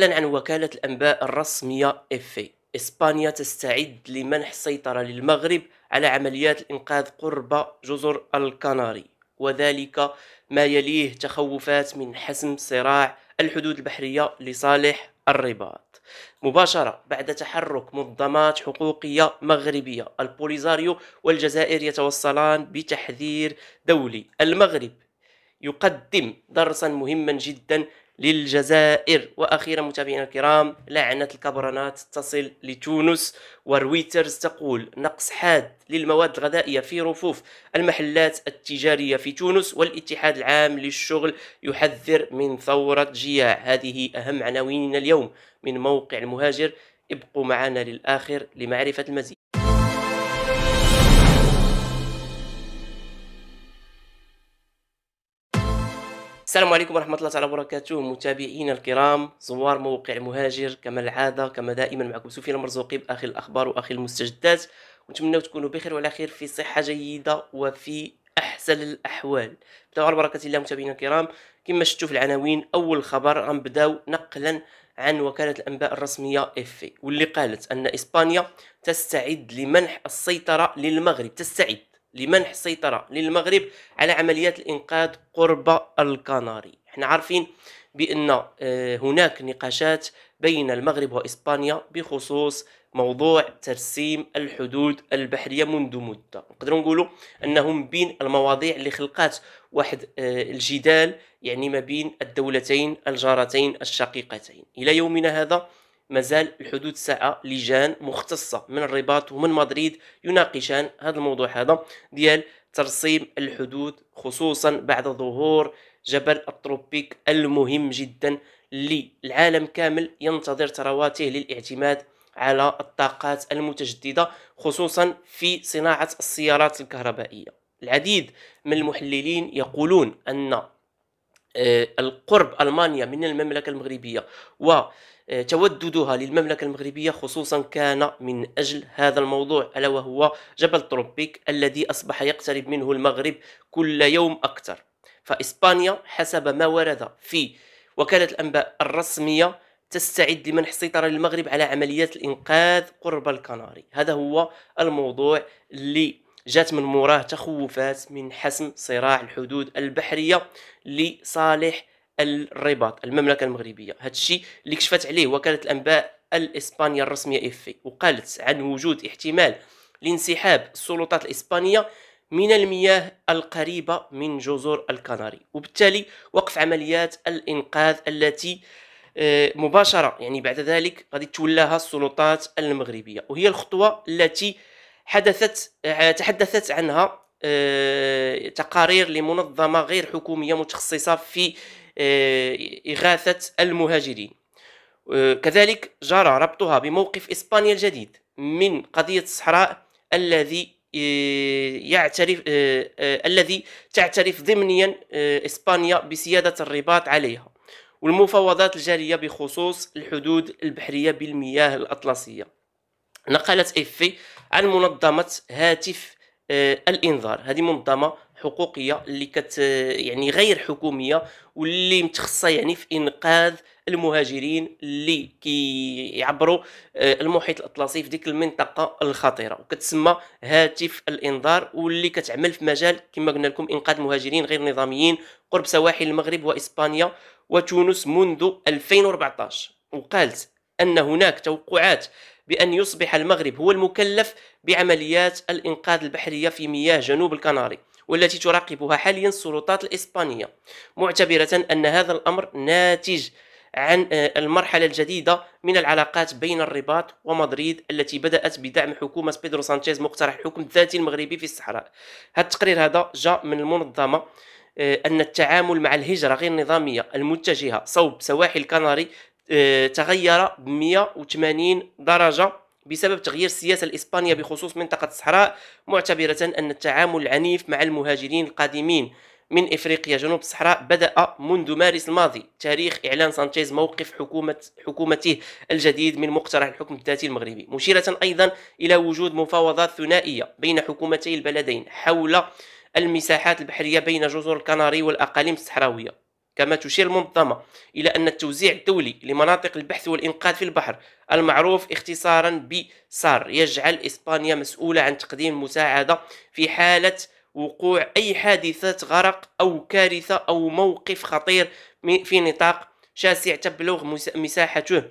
نقلا عن وكالة الأنباء الرسمية إفي إسبانيا تستعد لمنح سيطرة للمغرب على عمليات الإنقاذ قرب جزر الكناري وذلك ما يليه تخوفات من حسم صراع الحدود البحرية لصالح الرباط مباشرة بعد تحرك منظمات حقوقية مغربية البوليزاريو والجزائر يتوصلان بتحذير دولي المغرب يقدم درسا مهما جدا للجزائر واخيرا متابعينا الكرام لعنه الكبرانات تصل لتونس ورويترز تقول نقص حاد للمواد الغذائيه في رفوف المحلات التجاريه في تونس والاتحاد العام للشغل يحذر من ثوره جياع هذه اهم عناويننا اليوم من موقع المهاجر ابقوا معنا للاخر لمعرفه المزيد السلام عليكم ورحمة الله تعالى وبركاته متابعينا الكرام زوار موقع مهاجر كما العادة كما دائما معكم سفيان المرزوقي بآخر الأخبار وآخر المستجدات ونتمنى تكونوا بخير وعلى خير في صحة جيدة وفي أحسن الأحوال بداو على بركة الله متابعينا الكرام كما شفتوا في العناوين أول خبر غنبداو نقلا عن وكالة الأنباء الرسمية إفي واللي قالت أن إسبانيا تستعد لمنح السيطرة للمغرب تستعد لمنح السيطرة للمغرب على عمليات الإنقاذ قرب الكناري احنا عارفين بأن آه، هناك نقاشات بين المغرب وإسبانيا بخصوص موضوع ترسيم الحدود البحريه منذ مده نقدروا نقولوا انهم بين المواضيع اللي خلقات واحد آه، الجدال يعني ما بين الدولتين الجارتين الشقيقتين الى يومنا هذا مازال الحدود ساعة لجان مختصة من الرباط ومن مدريد يناقشان هذا الموضوع هذا ديال ترسيم الحدود خصوصا بعد ظهور جبل التروبيك المهم جدا اللي العالم كامل ينتظر ثرواته للاعتماد على الطاقات المتجددة خصوصا في صناعة السيارات الكهربائية العديد من المحللين يقولون أن آه، القرب ألمانيا من المملكة المغربية و آه، توددها للمملكة المغربية خصوصا كان من أجل هذا الموضوع ألا وهو جبل تروبيك الذي أصبح يقترب منه المغرب كل يوم أكثر فإسبانيا حسب ما ورد في وكالة الأنباء الرسمية تستعد لمنح السيطرة للمغرب على عمليات الإنقاذ قرب الكناري هذا هو الموضوع اللي جات من موراه تخوفات من حسم صراع الحدود البحرية لصالح الرباط المملكه المغربيه هذا الشيء اللي كشفت عليه وكاله الانباء الاسبانيه الرسميه افي وقالت عن وجود احتمال لانسحاب السلطات الاسبانيه من المياه القريبه من جزر الكناري وبالتالي وقف عمليات الانقاذ التي آه، مباشره يعني بعد ذلك غادي تولاها السلطات المغربيه وهي الخطوه التي حدثت آه، تحدثت عنها آه، تقارير لمنظمه غير حكوميه متخصصه في إغاثة المهاجرين آه، كذلك جرى ربطها بموقف إسبانيا الجديد من قضية الصحراء الذي آه، يعترف آه، الذي تعترف ضمنيا إسبانيا بسيادة الرباط عليها والمفاوضات الجارية بخصوص الحدود البحرية بالمياه الأطلسية نقلت إفي عن منظمة هاتف الإنذار هذه منظمة حقوقيه اللي كت يعني غير حكوميه واللي متخصصه يعني في انقاذ المهاجرين اللي كيعبروا آه، المحيط الاطلسي في ديك المنطقه الخطيره وكتسمى هاتف الانذار واللي كتعمل في مجال كما قلنا لكم انقاذ مهاجرين غير نظاميين قرب سواحل المغرب واسبانيا وتونس منذ 2014 وقالت ان هناك توقعات بأن يصبح المغرب هو المكلف بعمليات الإنقاذ البحرية في مياه جنوب الكناري والتي تراقبها حاليا السلطات الإسبانية معتبرة أن هذا الأمر ناتج عن آه، المرحلة الجديدة من العلاقات بين الرباط ومدريد التي بدأت بدعم حكومة بيدرو سانشيز مقترح الحكم الذاتي المغربي في الصحراء هذا التقرير هذا جاء من المنظمة آه، أن التعامل مع الهجرة غير النظامية المتجهة صوب سواحل كناري آه، تغير ب 180 درجة بسبب تغيير السياسة الإسبانية بخصوص منطقة الصحراء معتبرة أن التعامل العنيف مع المهاجرين القادمين من إفريقيا جنوب الصحراء بدأ منذ مارس الماضي تاريخ إعلان سانشيز موقف حكومة حكومته الجديد من مقترح الحكم الذاتي المغربي مشيرة أيضا إلى وجود مفاوضات ثنائية بين حكومتي البلدين حول المساحات البحرية بين جزر الكناري والأقاليم الصحراوية كما تشير المنظمة إلى أن التوزيع الدولي لمناطق البحث والإنقاذ في البحر المعروف اختصارا بسار يجعل إسبانيا مسؤولة عن تقديم المساعدة في حالة وقوع أي حادثة غرق أو كارثة أو موقف خطير في نطاق شاسع تبلغ مساحته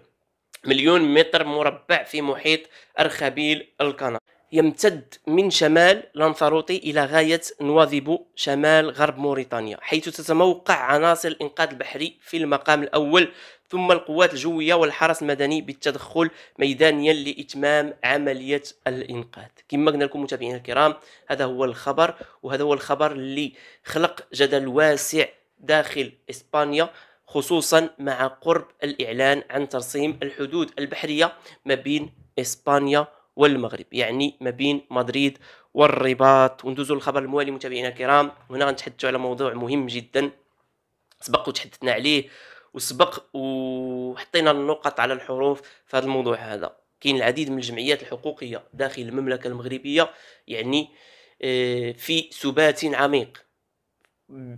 مليون متر مربع في محيط أرخبيل القناة يمتد من شمال لانثاروتي إلى غاية نواذيبو شمال غرب موريتانيا حيث تتموقع عناصر الإنقاذ البحري في المقام الأول ثم القوات الجوية والحرس المدني بالتدخل ميدانيا لإتمام عملية الإنقاذ كما قلنا لكم متابعينا الكرام هذا هو الخبر وهذا هو الخبر اللي خلق جدل واسع داخل إسبانيا خصوصا مع قرب الإعلان عن ترسيم الحدود البحرية ما بين إسبانيا والمغرب يعني ما بين مدريد والرباط وندوزو للخبر الموالي متابعينا الكرام هنا غنتحدثوا على موضوع مهم جدا سبق وتحدثنا عليه وسبق وحطينا النقط على الحروف في هذا الموضوع هذا كاين العديد من الجمعيات الحقوقيه داخل المملكه المغربيه يعني آه، في سبات عميق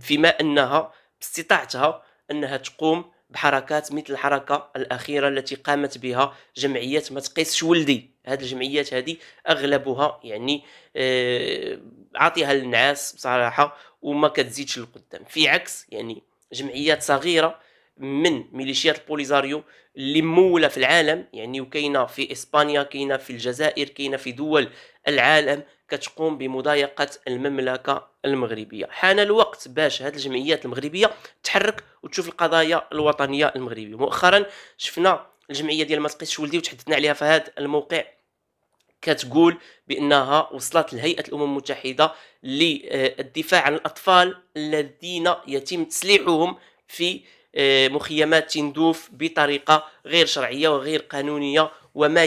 فيما انها باستطاعتها انها تقوم بحركات مثل الحركه الاخيره التي قامت بها جمعيه ما تقيسش ولدي هذه الجمعيات هذه اغلبها يعني آه، عاطيها للنعاس بصراحه وما كتزيدش للقدام في عكس يعني جمعيات صغيره من ميليشيات البوليزاريو اللي مموله في العالم يعني وكاينه في اسبانيا كاينه في الجزائر كاينه في دول العالم كتقوم بمضايقة المملكة المغربية حان الوقت باش هذه الجمعيات المغربية تحرك وتشوف القضايا الوطنية المغربية مؤخرا شفنا الجمعية ديال ماسقيتش ولدي وتحدثنا عليها في هذا الموقع كتقول بانها وصلت لهيئه الامم المتحده للدفاع عن الاطفال الذين يتم تسليحهم في آه، مخيمات تندوف بطريقه غير شرعيه وغير قانونيه وما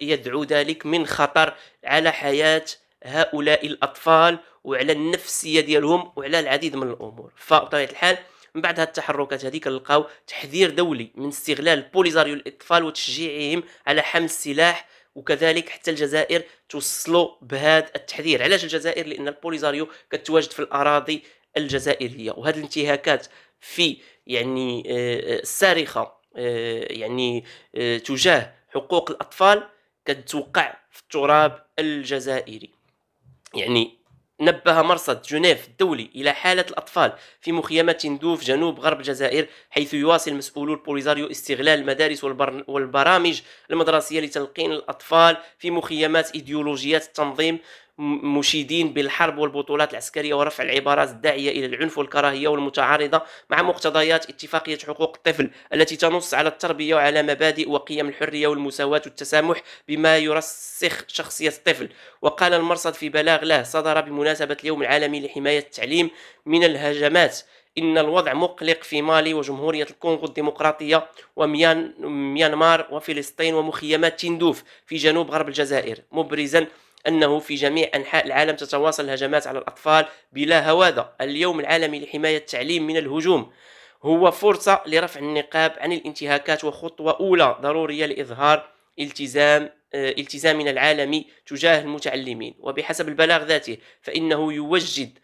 يدعو ذلك من خطر على حياه هؤلاء الاطفال وعلى النفسيه ديالهم وعلى العديد من الامور فبطبيعه الحال من بعد هذه التحركات هذيك لقاو تحذير دولي من استغلال بوليزاريو الاطفال وتشجيعهم على حمل السلاح وكذلك حتى الجزائر توصلوا بهذا التحذير علاش الجزائر لان البوليزاريو كتواجد في الاراضي الجزائريه وهذه الانتهاكات في يعني آه، آه، الصارخه آه، يعني تجاه حقوق الاطفال كتوقع في التراب الجزائري يعني نبه مرصد جنيف الدولي إلى حالة الأطفال في مخيمات تندوف جنوب غرب الجزائر حيث يواصل مسؤولو البوليزاريو استغلال المدارس والبرامج المدرسية لتلقين الأطفال في مخيمات إيديولوجيات التنظيم مشيدين بالحرب والبطولات العسكريه ورفع العبارات الداعيه الى العنف والكراهيه والمتعارضه مع مقتضيات اتفاقيه حقوق الطفل التي تنص على التربيه وعلى مبادئ وقيم الحريه والمساواه والتسامح بما يرسخ شخصيه الطفل وقال المرصد في بلاغ له صدر بمناسبه اليوم العالمي لحمايه التعليم من الهجمات إن الوضع مقلق في مالي وجمهورية الكونغو الديمقراطية وميانمار وفلسطين ومخيمات تندوف في جنوب غرب الجزائر مبرزا أنه في جميع أنحاء العالم تتواصل الهجمات على الأطفال بلا هواده اليوم العالمي لحماية التعليم من الهجوم هو فرصة لرفع النقاب عن الانتهاكات وخطوة أولى ضرورية لإظهار التزام آه، التزامنا العالمي تجاه المتعلمين وبحسب البلاغ ذاته فإنه يوجد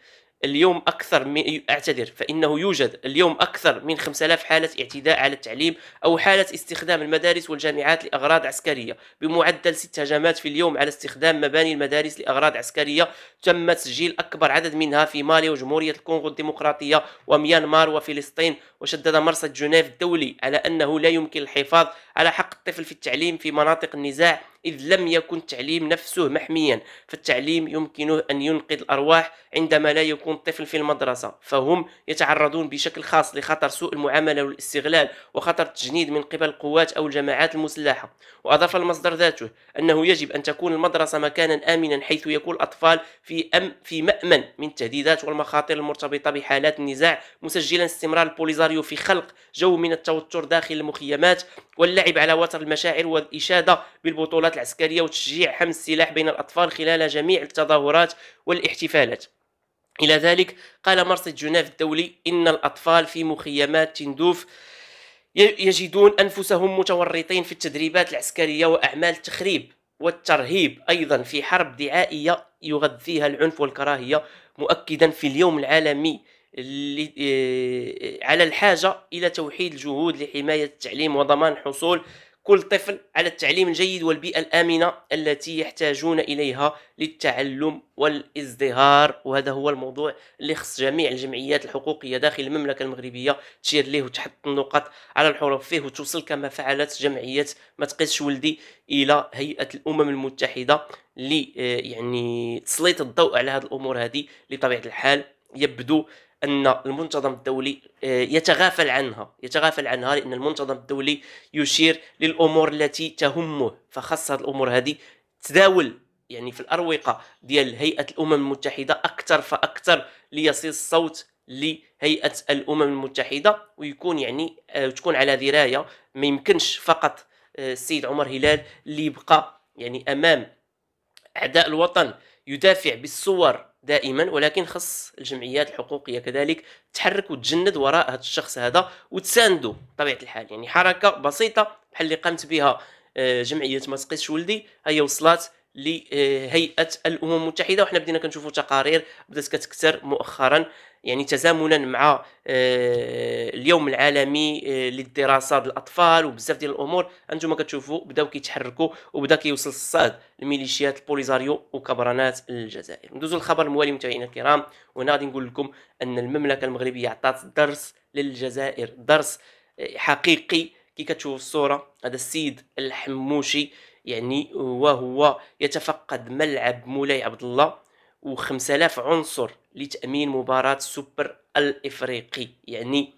اليوم أكثر من أعتذر فإنه يوجد اليوم أكثر من 5000 حالة اعتداء على التعليم أو حالة استخدام المدارس والجامعات لأغراض عسكرية بمعدل ست هجمات في اليوم على استخدام مباني المدارس لأغراض عسكرية تم تسجيل أكبر عدد منها في مالي وجمهورية الكونغو الديمقراطية وميانمار وفلسطين وشدد مرصد جنيف الدولي على أنه لا يمكن الحفاظ على حق الطفل في التعليم في مناطق النزاع إذ لم يكن التعليم نفسه محميا فالتعليم يمكنه أن ينقذ الأرواح عندما لا يكون الطفل في المدرسة فهم يتعرضون بشكل خاص لخطر سوء المعاملة والاستغلال وخطر التجنيد من قبل القوات أو الجماعات المسلحة وأضاف المصدر ذاته أنه يجب أن تكون المدرسة مكانا آمنا حيث يكون الأطفال في أم في مأمن من التهديدات والمخاطر المرتبطة بحالات النزاع مسجلا استمرار البوليزاريو في خلق جو من التوتر داخل المخيمات واللعب على وتر المشاعر والإشادة بالبطولات العسكرية وتشجيع حمل السلاح بين الأطفال خلال جميع التظاهرات والاحتفالات إلى ذلك قال مرصد جنيف الدولي إن الأطفال في مخيمات تندوف يجدون أنفسهم متورطين في التدريبات العسكرية وأعمال التخريب والترهيب أيضا في حرب دعائية يغذيها العنف والكراهية مؤكدا في اليوم العالمي آه، على الحاجة إلى توحيد الجهود لحماية التعليم وضمان حصول كل طفل على التعليم الجيد والبيئة الآمنة التي يحتاجون إليها للتعلم والازدهار وهذا هو الموضوع اللي خص جميع الجمعيات الحقوقية داخل المملكة المغربية تشير ليه وتحط النقط على الحروف فيه وتوصل كما فعلت جمعية ما تقيسش ولدي إلى هيئة الأمم المتحدة اللي آه، يعني تسليط الضوء على هذه الأمور هذه لطبيعة الحال يبدو ان المنتظم الدولي آه، يتغافل عنها يتغافل عنها لان المنتظم الدولي يشير للامور التي تهمه فخاصه الامور هذه تداول يعني في الاروقه ديال هيئه الامم المتحده اكثر فاكثر ليصل الصوت لهيئه الامم المتحده ويكون يعني آه، تكون على درايه ما يمكنش فقط آه، السيد عمر هلال اللي يبقى يعني امام اعداء الوطن يدافع بالصور دائما ولكن خص الجمعيات الحقوقيه كذلك تحرك وتجند وراء هذا الشخص هذا وتساندو بطبيعه الحال يعني حركه بسيطه بحال اللي قامت بها آه، جمعيه ما ولدي هي وصلات لهيئه الامم المتحده وحنا بدينا كنشوفوا تقارير بدات كتكثر مؤخرا يعني تزامنا مع آه، اليوم العالمي آه، للدراسه للاطفال وبزاف ديال الامور انتم كتشوفوا بداو كيتحركوا وبدا كيوصل الصاد الميليشيات البوليزاريو وكبرانات الجزائر ندوزوا للخبر الموالي متابعينا الكرام وهنا غادي نقول لكم ان المملكه المغربيه عطات درس للجزائر درس آه، حقيقي كي كتشوف الصوره هذا السيد الحموشي يعني وهو يتفقد ملعب مولاي عبد الله و5000 عنصر لتامين مباراه السوبر الافريقي يعني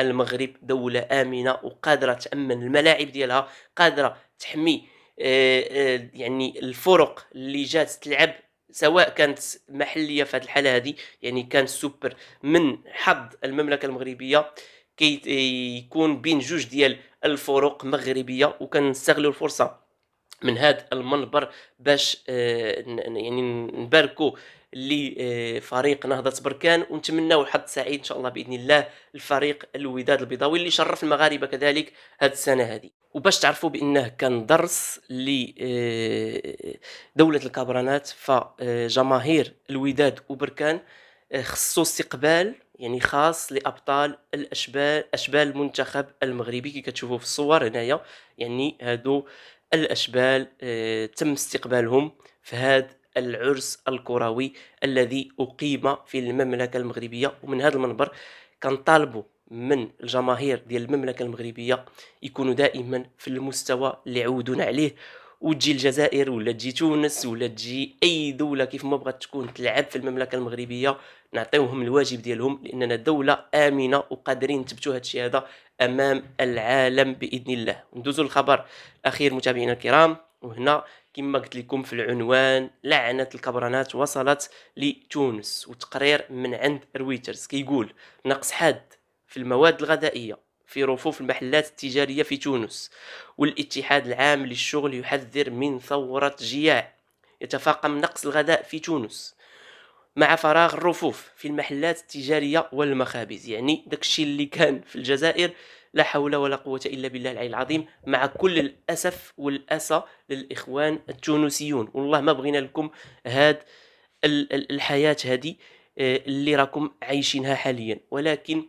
المغرب دولة آمنة وقادرة تأمن الملاعب ديالها قادرة تحمي آه، آه، يعني الفرق اللي جات تلعب سواء كانت محلية في هذه الحالة هذه يعني كان سوبر من حظ المملكة المغربية كي يكون بين جوج ديال الفرق مغربية وكنستغلوا الفرصة من هذا المنبر باش آه، يعني نباركو لفريق آه، نهضة بركان ونتمناو حظ سعيد ان شاء الله باذن الله الفريق الوداد البيضاوي اللي شرف المغاربه كذلك هذه السنه هذه وباش تعرفوا بانه كان درس لدولة آه، الكبرانات فجماهير الوداد وبركان خصو استقبال يعني خاص لابطال الاشبال اشبال المنتخب المغربي كي كتشوفوا في الصور هنايا يعني هادو الأشبال آه، تم استقبالهم في هذا العرس الكروي الذي أقيم في المملكة المغربية ومن هذا المنبر كنطالبوا من الجماهير ديال المملكة المغربية يكونوا دائما في المستوى اللي عودونا عليه وتجي الجزائر ولا تجي تونس ولا تجي اي دوله كيف ما بغات تكون تلعب في المملكه المغربيه نعطيوهم الواجب ديالهم لاننا دوله امنه وقادرين نثبتوا هذا الشيء هذا امام العالم باذن الله ندوزوا للخبر الاخير متابعينا الكرام وهنا كما قلت لكم في العنوان لعنة الكبرانات وصلت لتونس وتقرير من عند رويترز كيقول نقص حاد في المواد الغذائية في رفوف المحلات التجارية في تونس والاتحاد العام للشغل يحذر من ثورة جياع يتفاقم نقص الغذاء في تونس مع فراغ الرفوف في المحلات التجارية والمخابز يعني داكشي اللي كان في الجزائر لا حول ولا قوة إلا بالله العلي العظيم مع كل الأسف والأسى للإخوان التونسيون والله ما بغينا لكم هاد الحياة هذه آه، اللي راكم عايشينها حاليا ولكن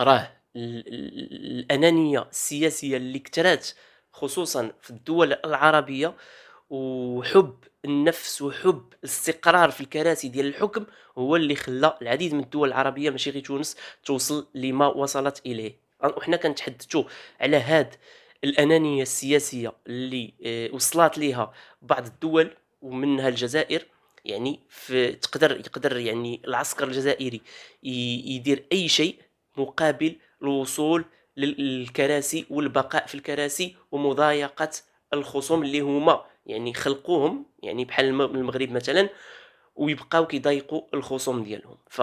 راه الانانيه السياسيه اللي كثرات خصوصا في الدول العربيه وحب النفس وحب الاستقرار في الكراسي ديال الحكم هو اللي خلى العديد من الدول العربيه ماشي غير تونس توصل لما وصلت اليه وحنا كنتحدثوا على هاد الانانيه السياسيه اللي آه، وصلت ليها بعض الدول ومنها الجزائر يعني في تقدر يقدر يعني العسكر الجزائري يدير اي شيء مقابل الوصول للكراسي والبقاء في الكراسي ومضايقه الخصوم اللي هما يعني خلقوهم يعني بحال المغرب مثلا ويبقاو كيضايقوا الخصوم ديالهم ف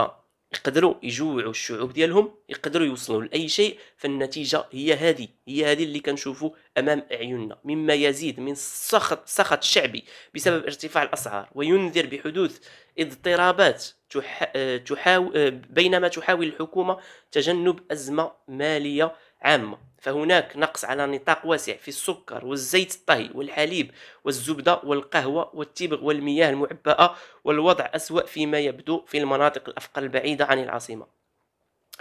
يقدروا يجوعوا الشعوب ديالهم يقدروا يوصلوا لاي شيء فالنتيجه هي هذه هي هذه اللي كنشوفوا امام اعيننا مما يزيد من سخط سخط شعبي بسبب ارتفاع الاسعار وينذر بحدوث اضطرابات تحا... آه، تحاو... آه، بينما تحاول الحكومه تجنب ازمه ماليه عامة فهناك نقص على نطاق واسع في السكر والزيت الطهي والحليب والزبدة والقهوة والتبغ والمياه المعبأة والوضع أسوأ فيما يبدو في المناطق الأفقر البعيدة عن العاصمة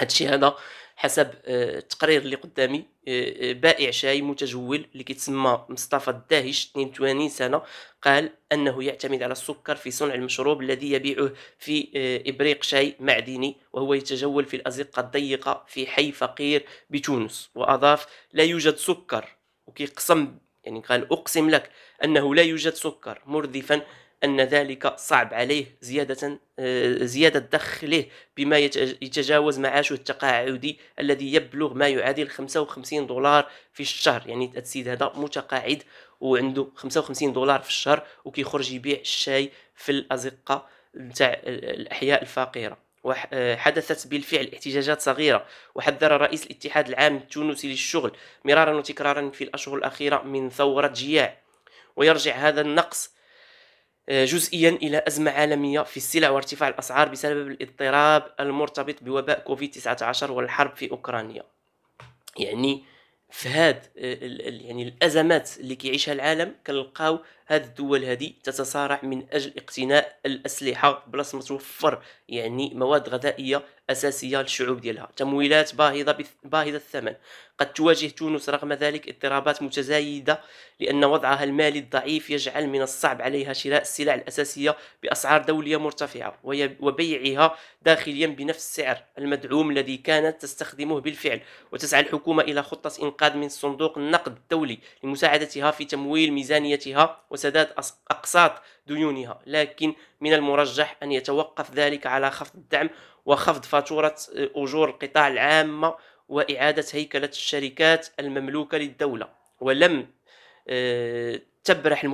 هادشي هذا حسب آه، التقرير اللي قدامي آه، آه، بائع شاي متجول اللي كيتسمى مصطفى الداهش 82 سنه قال انه يعتمد على السكر في صنع المشروب الذي يبيعه في ابريق شاي معدني وهو يتجول في الازقه الضيقه في حي فقير بتونس واضاف لا يوجد سكر وكيقسم يعني قال اقسم لك انه لا يوجد سكر مردفا ان ذلك صعب عليه زياده آه، زياده دخله بما يتجاوز معاشه التقاعدي الذي يبلغ ما يعادل 55 دولار في الشهر يعني السيد هذا متقاعد وعنده 55 دولار في الشهر وكيخرج يبيع الشاي في الازقه نتاع الاحياء الفقيره وحدثت آه، بالفعل احتجاجات صغيرة وحذر رئيس الاتحاد العام التونسي للشغل مرارا وتكرارا في الأشهر الأخيرة من ثورة جياع ويرجع هذا النقص آه، جزئيا الى ازمه عالميه في السلع وارتفاع الاسعار بسبب الاضطراب المرتبط بوباء كوفيد 19 والحرب في اوكرانيا يعني في هاد آه، يعني الازمات اللي كيعيشها العالم كنلقاو هذه الدول هذه تتصارع من اجل اقتناء الاسلحه بلاص ما توفر يعني مواد غذائيه اساسيه للشعوب ديالها تمويلات باهظه باهظه الثمن قد تواجه تونس رغم ذلك اضطرابات متزايده لان وضعها المالي الضعيف يجعل من الصعب عليها شراء السلع الاساسيه باسعار دوليه مرتفعه وبيعها داخليا بنفس السعر المدعوم الذي كانت تستخدمه بالفعل وتسعى الحكومه الى خطه انقاذ من صندوق النقد الدولي لمساعدتها في تمويل ميزانيتها وسداد أقساط ديونها لكن من المرجح أن يتوقف ذلك على خفض الدعم وخفض فاتورة آه، أجور القطاع العامة وإعادة هيكلة الشركات المملوكة للدولة ولم آه، تبرح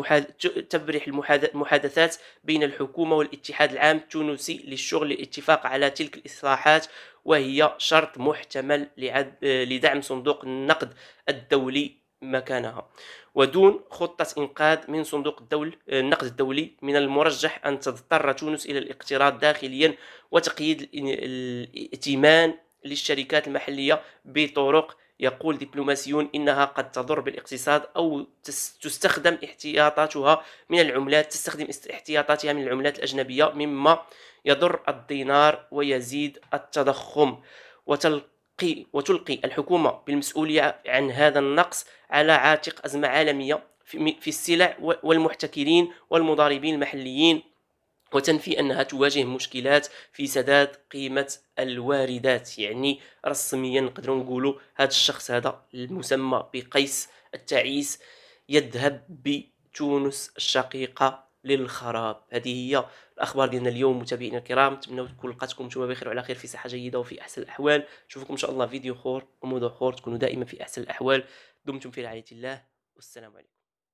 تبرح المحادثات بين الحكومة والاتحاد العام التونسي للشغل للاتفاق على تلك الإصلاحات وهي شرط محتمل آه، لدعم صندوق النقد الدولي مكانها ودون خطة إنقاذ من صندوق الدول النقد الدولي من المرجح أن تضطر تونس إلى الاقتراض داخليا وتقييد الائتمان للشركات المحلية بطرق يقول دبلوماسيون إنها قد تضر بالاقتصاد أو تستخدم احتياطاتها من العملات تستخدم احتياطاتها من العملات الأجنبية مما يضر الدينار ويزيد التضخم وتلقى تلقي وتلقي الحكومة بالمسؤولية عن هذا النقص على عاتق أزمة عالمية في السلع والمحتكرين والمضاربين المحليين وتنفي أنها تواجه مشكلات في سداد قيمة الواردات يعني رسميا نقدروا نقولوا هذا الشخص هذا المسمى بقيس التعيس يذهب بتونس الشقيقة للخراب هذه هي الاخبار ديالنا اليوم متابعينا الكرام نتمنى تكون لقاتكم نتوما بخير وعلى خير في صحه جيده وفي احسن الاحوال نشوفكم ان شاء الله فيديو اخر وموضوع اخر تكونوا دائما في احسن الاحوال دمتم في رعايه الله والسلام عليكم